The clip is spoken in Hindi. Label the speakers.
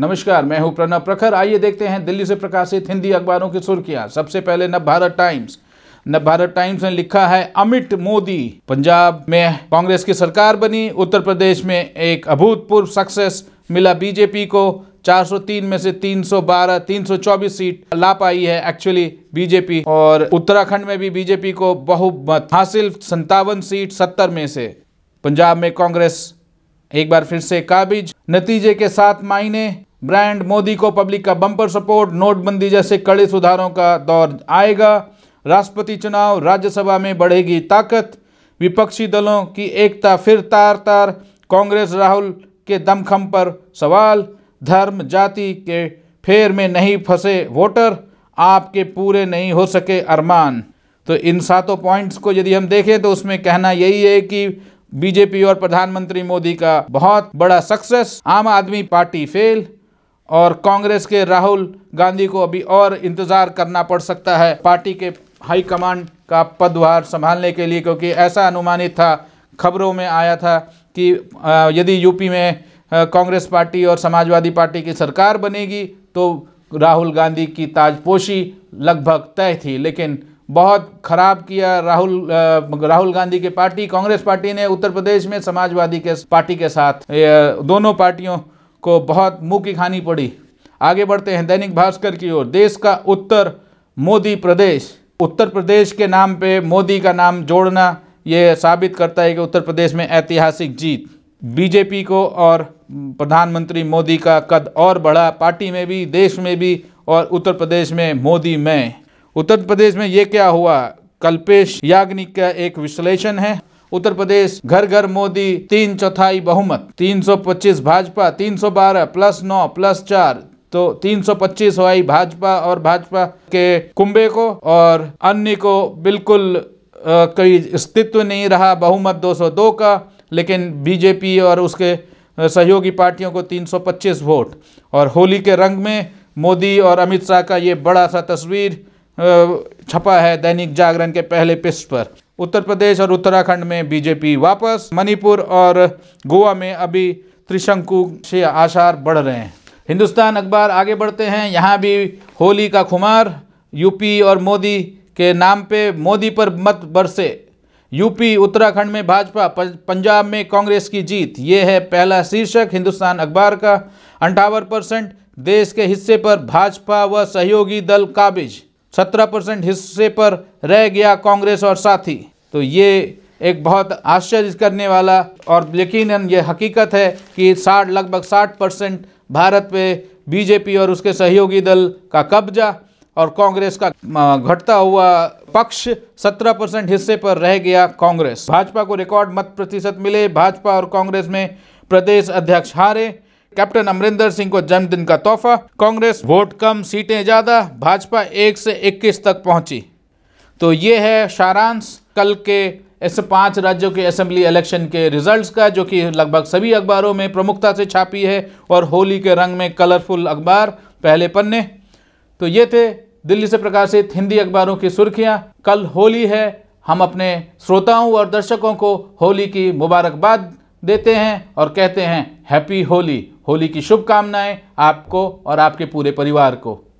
Speaker 1: नमस्कार मैं हूं प्रणव प्रखर आइए देखते हैं दिल्ली से प्रकाशित हिंदी अखबारों की सुर्खियां सबसे पहले नव भारत टाइम्स नव भारत टाइम्स ने लिखा है अमित मोदी पंजाब में कांग्रेस की सरकार बनी उत्तर प्रदेश में एक अभूतपूर्व सक्सेस मिला बीजेपी को 403 में से 312 324 सीट ला पाई है एक्चुअली बीजेपी और उत्तराखंड में भी बीजेपी को बहुमत हासिल संतावन सीट 70 में से पंजाब में कांग्रेस एक बार फिर से काबिज नतीजे के साथ मायने ब्रांड मोदी को पब्लिक का बम्पर सपोर्ट नोटबंदी जैसे कड़े सुधारों का दौर आएगा राष्ट्रपति चुनाव राज्यसभा में बढ़ेगी ताकत विपक्षी दलों की एकता फिर तार तार कांग्रेस राहुल के दमखम पर सवाल धर्म जाति के फेर में नहीं फंसे वोटर आपके पूरे नहीं हो सके अरमान तो इन सातों पॉइंट्स को यदि हम देखें तो उसमें कहना यही है कि बीजेपी और प्रधानमंत्री मोदी का बहुत बड़ा सक्सेस आम आदमी पार्टी फेल और कांग्रेस के राहुल गांधी को अभी और इंतज़ार करना पड़ सकता है पार्टी के हाई कमांड का पदभार संभालने के लिए क्योंकि ऐसा अनुमानित था खबरों में आया था कि यदि यूपी में कांग्रेस पार्टी और समाजवादी पार्टी की सरकार बनेगी तो राहुल गांधी की ताजपोशी लगभग तय थी लेकिन बहुत ख़राब किया राहुल राहुल गांधी के पार्टी कांग्रेस पार्टी ने उत्तर प्रदेश में समाजवादी के पार्टी के साथ दोनों पार्टियों को बहुत मुँह की खानी पड़ी आगे बढ़ते हैं दैनिक भास्कर की ओर देश का उत्तर मोदी प्रदेश उत्तर प्रदेश के नाम पे मोदी का नाम जोड़ना ये साबित करता है कि उत्तर प्रदेश में ऐतिहासिक जीत बीजेपी को और प्रधानमंत्री मोदी का कद और बढ़ा पार्टी में भी देश में भी और उत्तर प्रदेश में मोदी में उत्तर प्रदेश में ये क्या हुआ कल्पेश याग्निक का एक विश्लेषण है उत्तर प्रदेश घर घर मोदी तीन चौथाई बहुमत 325 भाजपा 312 प्लस नौ प्लस चार तो 325 सौ आई भाजपा और भाजपा के कुंबे को और अन्य को बिल्कुल कोई अस्तित्व नहीं रहा बहुमत 202 का लेकिन बीजेपी और उसके सहयोगी पार्टियों को 325 वोट और होली के रंग में मोदी और अमित शाह का ये बड़ा सा तस्वीर छपा है दैनिक जागरण के पहले पृष्ठ पर उत्तर प्रदेश और उत्तराखंड में बीजेपी वापस मणिपुर और गोवा में अभी त्रिशंकु से आसार बढ़ रहे हैं हिंदुस्तान अखबार आगे बढ़ते हैं यहाँ भी होली का खुमार यूपी और मोदी के नाम पे मोदी पर मत बरसे यूपी उत्तराखंड में भाजपा पंजाब में कांग्रेस की जीत ये है पहला शीर्षक हिंदुस्तान अखबार का अंठावन परसेंट देश के हिस्से पर भाजपा व सहयोगी दल काबिज सत्रह परसेंट हिस्से पर रह गया कांग्रेस और साथी तो ये एक बहुत आश्चर्य करने वाला और यकीन ये हकीकत है कि साठ लगभग साठ परसेंट भारत पे बीजेपी और उसके सहयोगी दल का कब्जा और कांग्रेस का घटता हुआ पक्ष 17 परसेंट हिस्से पर रह गया कांग्रेस भाजपा को रिकॉर्ड मत प्रतिशत मिले भाजपा और कांग्रेस में प्रदेश अध्यक्ष हारे कैप्टन अमरिंदर सिंह को जन्मदिन का तोहफा कांग्रेस वोट कम सीटें ज़्यादा भाजपा एक से इक्कीस तक पहुंची तो ये है सारांश कल के ऐसे पांच राज्यों के असेंबली इलेक्शन के रिजल्ट्स का जो कि लगभग सभी अखबारों में प्रमुखता से छापी है और होली के रंग में कलरफुल अखबार पहले पन्ने तो ये थे दिल्ली से प्रकाशित हिंदी अखबारों की सुर्खियां कल होली है हम अपने श्रोताओं और दर्शकों को होली की मुबारकबाद देते हैं और कहते हैं हैप्पी होली होली की शुभकामनाएं आपको और आपके पूरे परिवार को